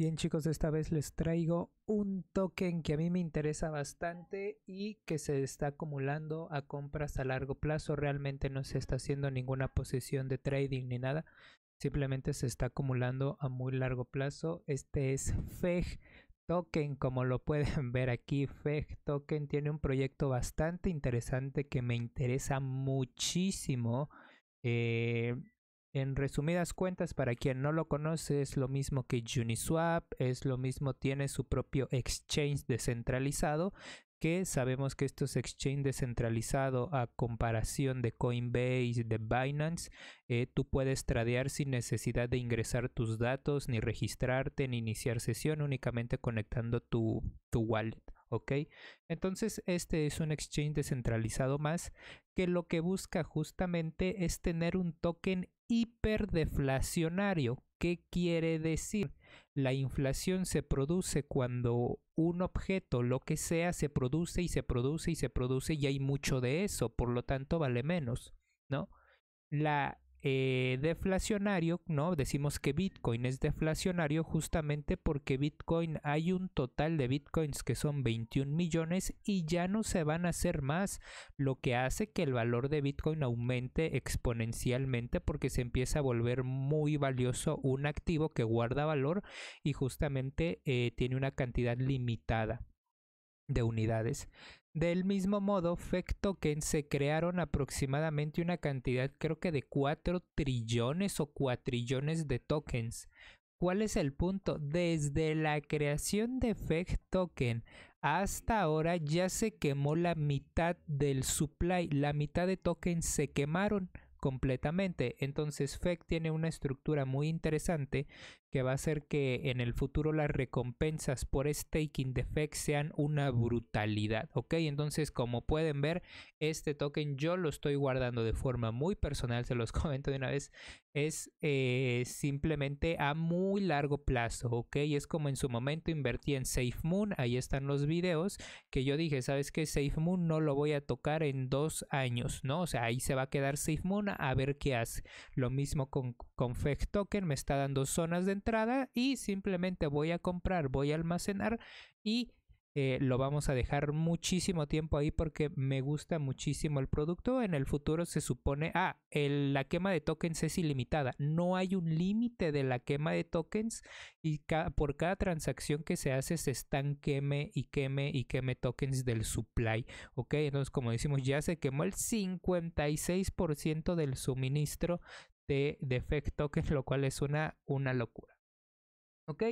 Bien chicos, esta vez les traigo un token que a mí me interesa bastante y que se está acumulando a compras a largo plazo. Realmente no se está haciendo ninguna posición de trading ni nada. Simplemente se está acumulando a muy largo plazo. Este es FEG Token, como lo pueden ver aquí. FEG Token tiene un proyecto bastante interesante que me interesa muchísimo. Eh, en resumidas cuentas, para quien no lo conoce, es lo mismo que Uniswap, es lo mismo, tiene su propio exchange descentralizado, que sabemos que estos exchange descentralizado a comparación de Coinbase, de Binance, eh, tú puedes tradear sin necesidad de ingresar tus datos, ni registrarte, ni iniciar sesión, únicamente conectando tu, tu wallet. ¿ok? Entonces este es un exchange descentralizado más que lo que busca justamente es tener un token hiperdeflacionario. ¿Qué quiere decir? La inflación se produce cuando un objeto, lo que sea, se produce y se produce y se produce y hay mucho de eso, por lo tanto vale menos, ¿no? La eh, deflacionario, ¿no? Decimos que Bitcoin es deflacionario justamente porque Bitcoin hay un total de Bitcoins que son 21 millones y ya no se van a hacer más, lo que hace que el valor de Bitcoin aumente exponencialmente porque se empieza a volver muy valioso un activo que guarda valor y justamente eh, tiene una cantidad limitada de unidades. Del mismo modo, FEC tokens se crearon aproximadamente una cantidad creo que de 4 trillones o trillones de tokens. ¿Cuál es el punto? Desde la creación de FEC token hasta ahora ya se quemó la mitad del supply, la mitad de tokens se quemaron completamente. Entonces FEC tiene una estructura muy interesante que va a hacer que en el futuro las recompensas por staking de FEX sean una brutalidad, ¿ok? Entonces, como pueden ver, este token yo lo estoy guardando de forma muy personal, se los comento de una vez, es eh, simplemente a muy largo plazo, ¿ok? Es como en su momento invertí en SafeMoon, ahí están los videos, que yo dije, ¿sabes qué? SafeMoon no lo voy a tocar en dos años, ¿no? O sea, ahí se va a quedar SafeMoon a ver qué hace. Lo mismo con, con FEX Token, me está dando zonas de entrada y simplemente voy a comprar, voy a almacenar y eh, lo vamos a dejar muchísimo tiempo ahí porque me gusta muchísimo el producto. En el futuro se supone, a ah, la quema de tokens es ilimitada. No hay un límite de la quema de tokens y por cada transacción que se hace se están queme y queme y queme tokens del supply. Ok, entonces como decimos, ya se quemó el 56% del suministro de, que lo cual es una, una locura. ¿Ok?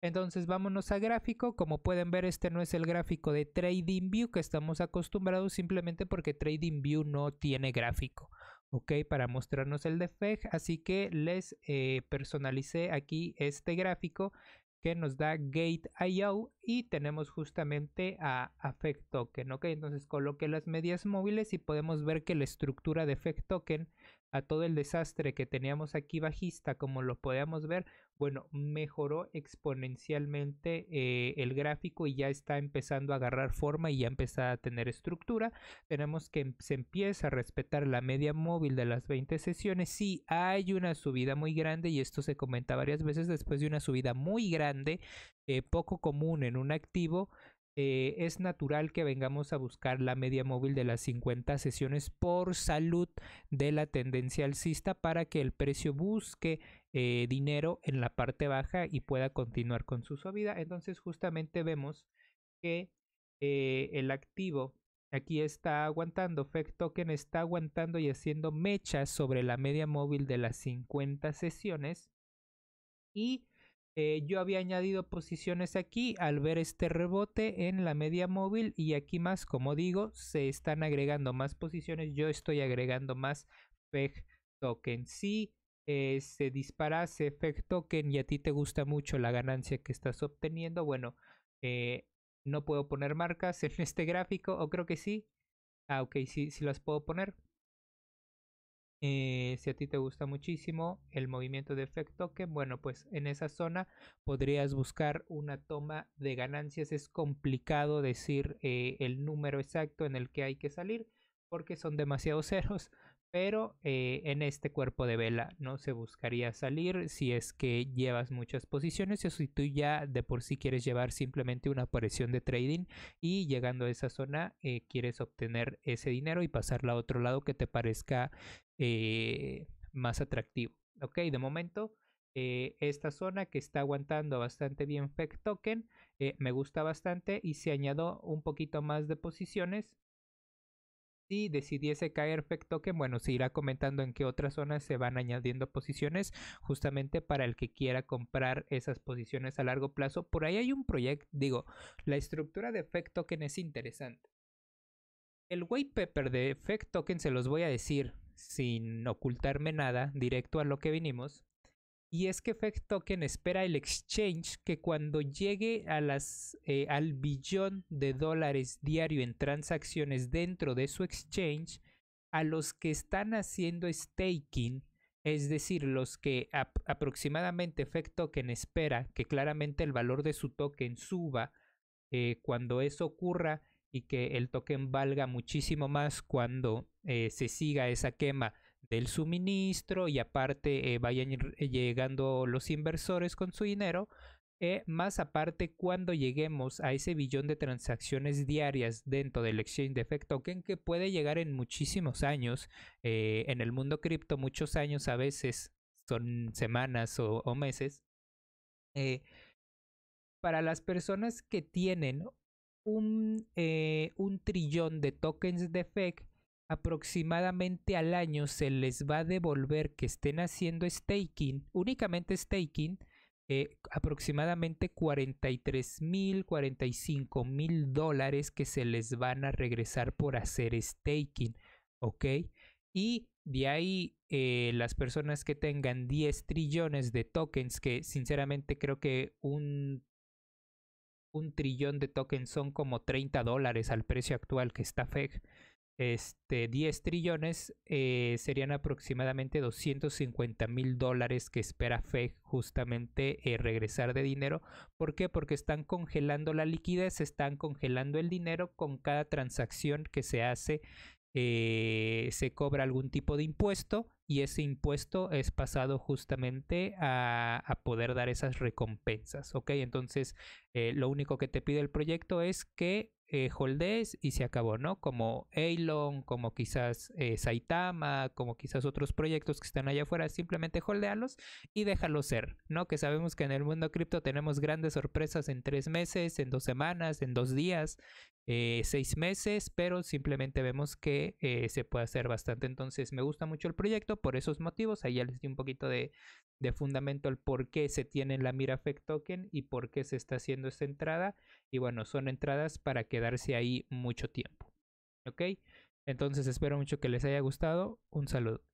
Entonces vámonos a gráfico. Como pueden ver, este no es el gráfico de TradingView que estamos acostumbrados simplemente porque TradingView no tiene gráfico. ¿Ok? Para mostrarnos el defecto Así que les eh, personalicé aquí este gráfico que nos da Gate.io y tenemos justamente a que Token, ¿ok? Entonces coloqué las medias móviles y podemos ver que la estructura de Affect Token a todo el desastre que teníamos aquí bajista, como lo podíamos ver, bueno, mejoró exponencialmente eh, el gráfico y ya está empezando a agarrar forma y ya empieza a tener estructura. Tenemos que se empieza a respetar la media móvil de las 20 sesiones. Sí, hay una subida muy grande y esto se comenta varias veces después de una subida muy grande eh, poco común en un activo, eh, es natural que vengamos a buscar la media móvil de las 50 sesiones por salud de la tendencia alcista para que el precio busque eh, dinero en la parte baja y pueda continuar con su subida. Entonces justamente vemos que el activo aquí está aguantando, efecto está aguantando y haciendo mechas sobre la media móvil de las 50 sesiones y eh, yo había añadido posiciones aquí al ver este rebote en la media móvil y aquí más, como digo, se están agregando más posiciones. Yo estoy agregando más FEG token. Si eh, se se ese FEG token y a ti te gusta mucho la ganancia que estás obteniendo, bueno, eh, no puedo poner marcas en este gráfico, o creo que sí. Ah, ok, sí, sí las puedo poner. Eh, si a ti te gusta muchísimo el movimiento de efecto que bueno, pues en esa zona podrías buscar una toma de ganancias. Es complicado decir eh, el número exacto en el que hay que salir porque son demasiados ceros, pero eh, en este cuerpo de vela no se buscaría salir si es que llevas muchas posiciones o si tú ya de por sí quieres llevar simplemente una aparición de trading y llegando a esa zona eh, quieres obtener ese dinero y pasarla a otro lado que te parezca eh, más atractivo. Ok, de momento esta zona que está aguantando bastante bien FEC Token. me gusta bastante y se añadió un poquito más de posiciones si decidiese caer Token, bueno, se irá comentando en qué otras zonas se van añadiendo posiciones, justamente para el que quiera comprar esas posiciones a largo plazo. Por ahí hay un proyecto, digo, la estructura de Token es interesante. El white paper de Token se los voy a decir sin ocultarme nada, directo a lo que vinimos. Y es que Effect Token espera el exchange que cuando llegue a eh, al billón de dólares diario en transacciones dentro de su exchange, a los que están haciendo staking, es decir, los que aproximadamente que Token espera que claramente el valor de su token suba eh, cuando eso ocurra y que el token valga muchísimo más cuando eh, se siga esa quema del suministro y aparte eh, vayan eh, llegando los inversores con su dinero, eh, más aparte cuando lleguemos a ese billón de transacciones diarias dentro del exchange de Effect Token que puede llegar en muchísimos años, en el mundo cripto muchos años a veces son semanas o, meses, para las personas que tienen un, un trillón de tokens de EFFECT aproximadamente al año se les va a devolver que estén haciendo staking, únicamente staking, eh, aproximadamente 43 mil, 45 mil dólares que se les van a regresar por hacer staking, ¿ok? Y de ahí eh, las personas que tengan 10 trillones de tokens, que sinceramente creo que un, un trillón de tokens son como 30 dólares al precio actual que está FEG este, 10 trillones eh, serían aproximadamente 250 mil dólares que espera FEG justamente eh, regresar de dinero. ¿Por qué? Porque están congelando la liquidez, están congelando el dinero con cada transacción que se hace. Eh, se cobra algún tipo de impuesto y ese impuesto es pasado justamente a, poder dar esas recompensas, Entonces, lo único que te pide el proyecto es que eh, y se acabó, ¿no? Como Elon, como quizás eh, Saitama, como quizás otros proyectos que están allá afuera, simplemente holdealos y déjalos ser, ¿no? Que sabemos que en el mundo cripto tenemos grandes sorpresas en tres meses, en dos semanas, en dos días, eh, seis meses, pero simplemente vemos que eh, se puede hacer bastante. Entonces me gusta mucho el proyecto por esos motivos. Ahí ya les di un poquito de, fundamento el por qué se tiene la Mirafect token y por qué se está haciendo esta entrada. Y bueno, son entradas para quedarse ahí mucho tiempo. ¿Ok? Entonces espero mucho que les haya gustado. Un saludo.